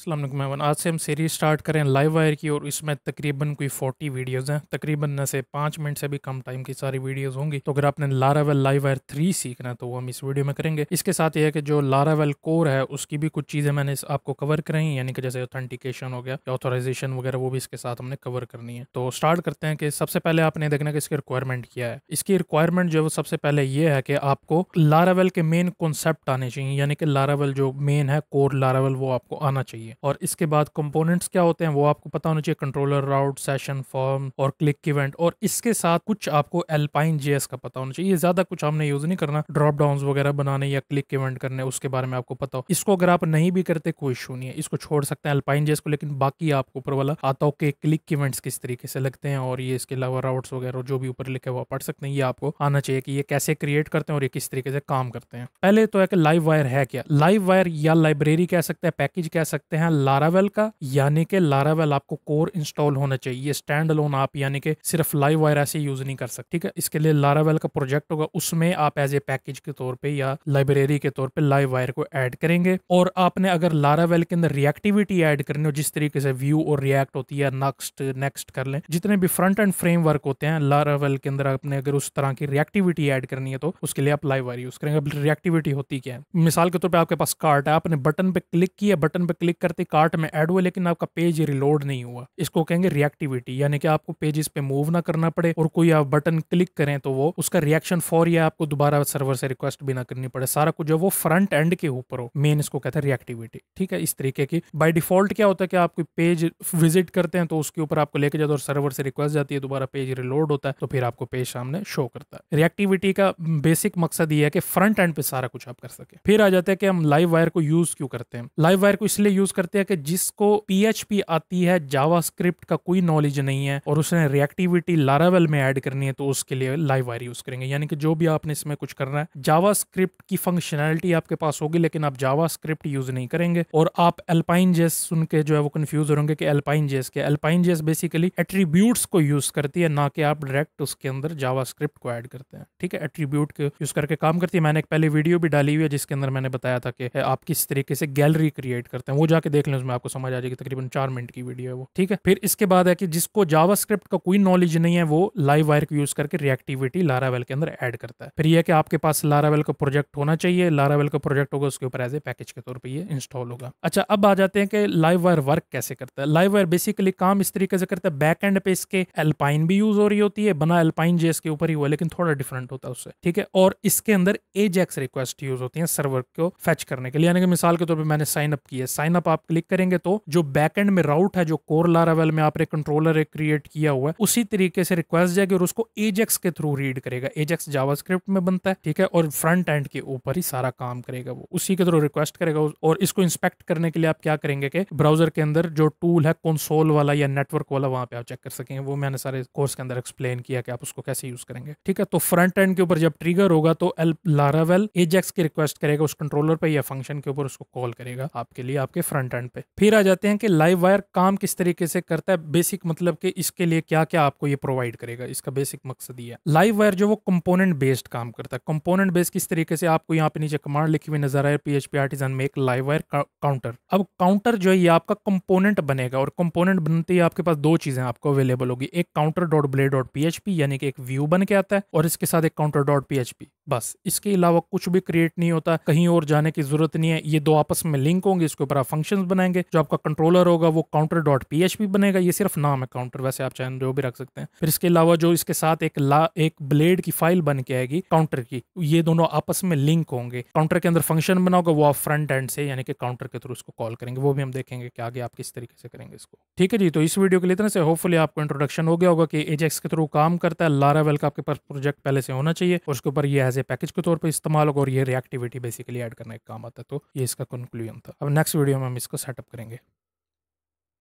अल्लाम आज से हम सीरीज़ स्टार्ट करें लाइव वायर की और इसमें तकरीबन कोई 40 वीडियोस हैं तकरीबन न से पाँच मिनट से भी कम टाइम की सारी वीडियोस होंगी तो अगर आपने लारावेल लाइव वायर थ्री सीखना है तो वो हम इस वीडियो में करेंगे इसके साथ ये है कि जो लारावेल कोर है उसकी भी कुछ चीज़ें मैंने आपको कवर कराई यानी कि जैसे ऑथेंटिकेशन हो गया ऑथोराइजेशन वगैरह वो भी इसके साथ हमने कवर करनी है तो स्टार्ट करते हैं कि सबसे पहले आपने देखना कि इसकी रिक्वायरमेंट क्या है इसकी रिक्वायरमेंट जो है वो सबसे पहले ये है कि आपको लारावेल के मेन कॉन्सेप्ट आने चाहिए यानी कि लारावेल जो मेन है कोर लारावेल वो आपको आना चाहिए चाहिए और इसके बाद कंपोनेंट्स क्या होते हैं वो आपको पता होना चाहिए कंट्रोलर राउट सेशन फॉर्म और क्लिक इवेंट और इसके साथ कुछ आपको एल्पाइन जे का पता होना चाहिए ज्यादा कुछ हमने यूज नहीं करना ड्रॉप डाउन वगैरह बनाने या क्लिक इवेंट करने उसके बारे में आपको पता हो इसको अगर आप नहीं भी करते कोई इशू नहीं है इसको छोड़ सकते हैं एल्पाइन जेएस को लेकिन बाकी आपको ऊपर वाला आता हो कि क्लिक इवेंट्स किस तरीके से लगते हैं और ये इसके अलावा राउट्स वगैरह जो भी ऊपर लिखे हुआ पढ़ सकते हैं ये आपको आना चाहिए कि ये कैसे क्रिएट करते हैं और ये किस तरीके से काम करते हैं पहले तो एक लाइव वायर है क्या लाइव वायर या लाइब्रेरी कह सकते हैं पैकेज कह सकते सकते हैं लारावेल का यानी कि लारावेल आपको कोर इंस्टॉल होना चाहिए स्टैंड अलोन आप यानी कि सिर्फ लाइव वायर ऐसे यूज नहीं कर सकते ठीक है इसके लिए लारावेल का प्रोजेक्ट होगा उसमें आप एज ए पैकेज के तौर पर या लाइब्रेरी के तौर पर लाइव वायर को ऐड करेंगे और आपने अगर लारावेल के अंदर रिएक्टिविटी ऐड करनी हो जिस तरीके से व्यू और रिएक्ट होती है नक्स्ट नेक्स्ट कर लें जितने भी फ्रंट एंड फ्रेमवर्क होते हैं लारावेल के अंदर आपने अगर उस तरह की रिएक्टिविटी ऐड करनी है तो उसके लिए आप लाइव वायर यूज करेंगे रिएक्टिविटी होती क्या है मिसाल के तौर पर आपके पास कार्ट है आपने बटन पे क्लिक किया बटन पे क्लिक करते कार्ट में ऐड हुआ लेकिन आपका पेज रिलोड नहीं हुआ इसको कहेंगे रिएक्टिविटी यानी कि आपको पेजेस पे मूव ना करना पड़े और कोई आप बटन क्लिक करें तो वो उसका रिएक्शन फॉर या आपको दोबारा सर्वर से रिक्वेस्ट भी ना करनी पड़े सारा कुछ जो वो फ्रंट एंड के ऊपर हो मेन इसको कहते हैं रिएक्टिविटी ठीक है इस तरीके की बाय डिफॉल्ट क्या होता है कि कोई पेज विजिट करते हैं तो उसके ऊपर आपको लेके जाते और सर्वर से रिक्वेस्ट जाती है दोबारा पेज रिलोड होता है तो फिर आपको पेज सामने शो करता है रिएक्टिविटी का बेसिक मकसद ये है कि फ्रंट एंड पे सारा कुछ आप कर सके फिर आ जाते हैं कि हम लाइव वायर को यूज क्यों करते हैं लाइव वायर को इसलिए यूज सपोज करते हैं कि जिसको पी आती है जावा का कोई नॉलेज नहीं है और उसने रिएक्टिविटी लारावेल में ऐड करनी है तो उसके लिए लाइव वायर यूज करेंगे यानी कि जो भी आपने इसमें कुछ करना है जावा की फंक्शनैलिटी आपके पास होगी लेकिन आप जावा यूज नहीं करेंगे और आप एल्पाइन जेस सुन के जो है वो कंफ्यूज होंगे कि एल्पाइन जेस के एल्पाइन जेस बेसिकली एट्रीब्यूट्स को यूज करती है ना कि आप डायरेक्ट उसके अंदर जावा को ऐड करते हैं ठीक है एट्रीब्यूट को यूज करके काम करती है मैंने एक पहले वीडियो भी डाली हुई है जिसके अंदर मैंने बताया था कि आप किस तरीके से गैलरी क्रिएट करते हैं वो जा जाके देख लें उसमें आपको समझ आ जाएगी तकरीबन चार मिनट की वीडियो है वो ठीक है फिर इसके बाद है कि जिसको जावा का कोई नॉलेज नहीं है वो लाइव वायर को यूज करके रिएक्टिविटी लारावेल के अंदर ऐड करता है फिर यह कि आपके पास लारावेल का प्रोजेक्ट होना चाहिए लारावेल का प्रोजेक्ट होगा उसके ऊपर एज ए पैकेज के तौर पर यह इंस्टॉल होगा अच्छा अब आ जाते हैं कि लाइव वायर वर्क कैसे करता है लाइव वायर बेसिकली काम इस तरीके से करता है बैक एंड पे इसके एल्पाइन भी यूज हो रही होती है बना एल्पाइन जेस के ऊपर ही हुआ लेकिन थोड़ा डिफरेंट होता है उससे ठीक है और इसके अंदर एजेक्स रिक्वेस्ट यूज होती है सर्वर को फैच करने के लिए यानी कि मिसाल के तौर पर मैंने साइन अप किया साइन अप आप क्लिक करेंगे तो जो बैक एंड में राउट है जो कोर लारावेल में आपने कंट्रोलर एक क्रिएट किया हुआ है उसी तरीके से रिक्वेस्ट जाएगी और उसको एजेक्स के थ्रू रीड करेगा एजेक्स जावास्क्रिप्ट में बनता है ठीक है और फ्रंट एंड के ऊपर ही सारा काम करेगा वो उसी के थ्रू रिक्वेस्ट करेगा और इसको इंस्पेक्ट करने के लिए आप क्या करेंगे कि ब्राउजर के अंदर जो टूल है कंसोल वाला या नेटवर्क वाला वहां पे आप चेक कर सकेंगे वो मैंने सारे कोर्स के अंदर एक्सप्लेन किया कि आप उसको कैसे यूज करेंगे ठीक है तो फ्रंट एंड के ऊपर जब ट्रिगर होगा तो एल लारावेल एजेक्स की रिक्वेस्ट करेगा उस कंट्रोलर पर या फंक्शन के ऊपर उसको कॉल करेगा आपके लिए आपके फ्रंट फ्रंट एंड पे फिर आ जाते हैं कि लाइव वायर काम किस तरीके से करता है बेसिक मतलब कि इसके लिए क्या क्या आपको ये प्रोवाइड करेगा इसका बेसिक मकसद ये है लाइव वायर जो वो कंपोनेंट बेस्ड काम करता है कंपोनेंट बेस्ड किस तरीके से आपको यहाँ पे नीचे कमांड लिखी हुई नजर आए पी एच पी आर्टिजन में एक लाइव वायर काउंटर अब काउंटर जो है ये आपका कंपोनेंट बनेगा और कंपोनेंट बनते ही आपके पास दो चीजें आपको अवेलेबल होगी एक counter dot blade dot P यानी कि एक व्यू बन के आता है और इसके साथ एक काउंटर डॉट पी बस इसके अलावा कुछ भी क्रिएट नहीं होता कहीं और जाने की जरूरत नहीं है ये दो आपस में लिंक होंगे इसके ऊपर आप फंक्शन बनाएंगे जो आपका कंट्रोलर होगा वो काउंटर डॉट पी एच बनेगा ये सिर्फ नाम है काउंटर वैसे आप चाहें जो तो भी रख सकते हैं फिर इसके अलावा जो इसके साथ एक ला एक ब्लेड की फाइल बन के आएगी काउंटर की ये दोनों आपस में लिंक होंगे काउंटर के अंदर फंक्शन बना होगा वो आप फ्रंट एंड से यानी कि काउंटर के थ्रू उसको कॉल करेंगे वो भी हम देखेंगे कि आगे आप किस तरीके से करेंगे इसको ठीक है जी तो इस वीडियो के लिए इतना से होपफुली आपको इंट्रोडक्शन हो गया होगा कि एजेक्स के थ्रू काम करता है लारा का आपके पास प्रोजेक्ट पहले से होना चाहिए और उसके ऊपर यह एज ए पैकेज के तौर पर इस्तेमाल होगा और ये रिएक्टिविटी बेसिकली ऐड करने का काम आता है तो ये इसका कंक्लूजन था अब नेक्स्ट वीडियो में हम इसको सेटअप करेंगे